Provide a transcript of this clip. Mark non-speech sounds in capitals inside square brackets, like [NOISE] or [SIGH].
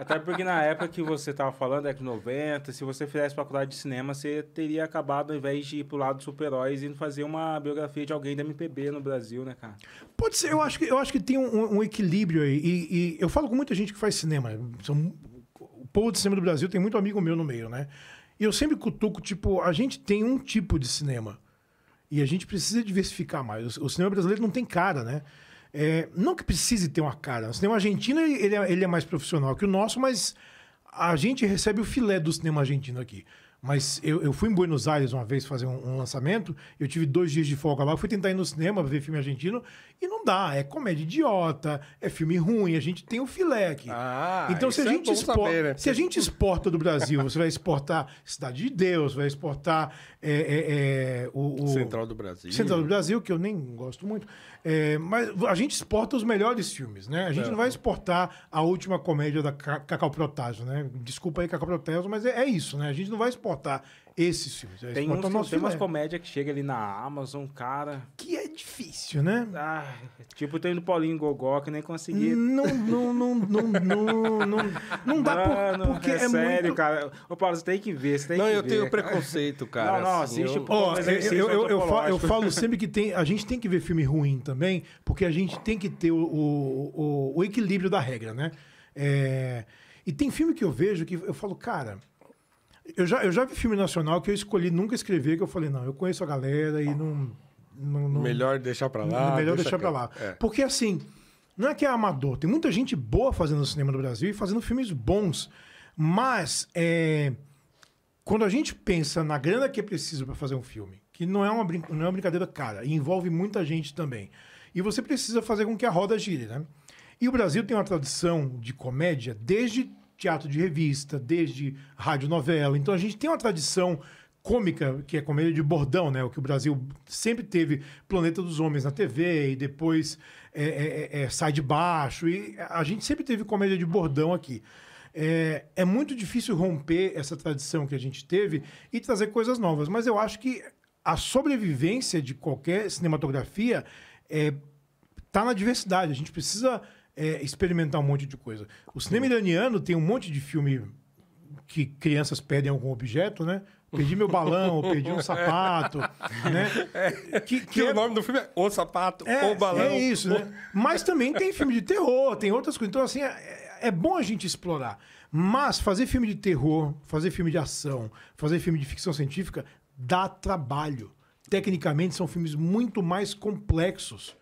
Até porque na época que você estava falando, é que 90, se você fizesse faculdade de cinema, você teria acabado, ao invés de ir pro lado dos super-heróis, indo fazer uma biografia de alguém da MPB no Brasil, né, cara? Pode ser, eu acho que, eu acho que tem um, um equilíbrio aí. E, e, eu falo com muita gente que faz cinema. São, o povo de cinema do Brasil tem muito amigo meu no meio, né? E eu sempre cutuco, tipo, a gente tem um tipo de cinema. E a gente precisa diversificar mais. O, o cinema brasileiro não tem cara, né? É, não que precise ter uma cara. O cinema argentino ele é, ele é mais profissional que o nosso, mas a gente recebe o filé do cinema argentino aqui. Mas eu, eu fui em Buenos Aires uma vez fazer um, um lançamento, eu tive dois dias de folga lá, eu fui tentar ir no cinema ver filme argentino, e não dá. É comédia idiota, é filme ruim, a gente tem o filé aqui. Ah, então, se a, é gente é saber, né? se a gente [LAUGHS] exporta do Brasil, você vai exportar Cidade de Deus, vai exportar é, é, é, o, o, Central do Brasil. Central do Brasil, que eu nem gosto muito. É, mas a gente exporta os melhores filmes, né? A gente não vai exportar a última comédia da Cacau Protásio, né? Desculpa aí, Cacau Protásio, mas é, isso, né? A gente não vai exportar exportar esses filmes. Né? tem, uns, tem umas é. comédias que chega ali na Amazon, cara. Que é difícil, né? Ah, tipo, tem no Paulinho Gogó que nem consegui. Não, não, não, não, não, não, não dá Mano, por, porque é, é sério, muito... cara. Ô, Paulo, você tem que ver, você tem não, que ver. Não, eu tenho preconceito, cara. Não, não, assim, assiste. Eu... Pô, oh, eu, eu, eu, falo, eu falo sempre que tem, a gente tem que ver filme ruim também, porque a gente tem que ter o, o, o, o equilíbrio da regra, né? É... E tem filme que eu vejo que eu falo, cara, eu já, eu já vi filme nacional que eu escolhi nunca escrever, que eu falei, não, eu conheço a galera e não. não, não melhor deixar pra lá. melhor deixa deixar pra lá. É. Porque assim, não é que é amador, tem muita gente boa fazendo cinema no Brasil e fazendo filmes bons. Mas é, quando a gente pensa na grana que é preciso para fazer um filme, que não é, uma não é uma brincadeira cara, e envolve muita gente também. E você precisa fazer com que a roda gire, né? E o Brasil tem uma tradição de comédia desde teatro de revista, desde rádio novela. Então a gente tem uma tradição cômica, que é comédia de bordão, né? O que o Brasil sempre teve Planeta dos Homens na TV e depois é, é, é, é, Sai de Baixo. E a gente sempre teve comédia de bordão aqui. É, é muito difícil romper essa tradição que a gente teve e trazer coisas novas. Mas eu acho que a sobrevivência de qualquer cinematografia é, tá na diversidade. A gente precisa é, experimentar um monte de coisa. O cinema iraniano tem um monte de filme que crianças pedem algum objeto, né? Perdi meu balão, [LAUGHS] perdi um sapato, é. né? É, que, que, que é... o nome do filme é O Sapato, é, O Balão. É isso, né? o... né? Mas também tem filme de terror, tem outras coisas. Então, assim, é, é bom a gente explorar. Mas fazer filme de terror, fazer filme de ação, fazer filme de ficção científica dá trabalho. Tecnicamente, são filmes muito mais complexos.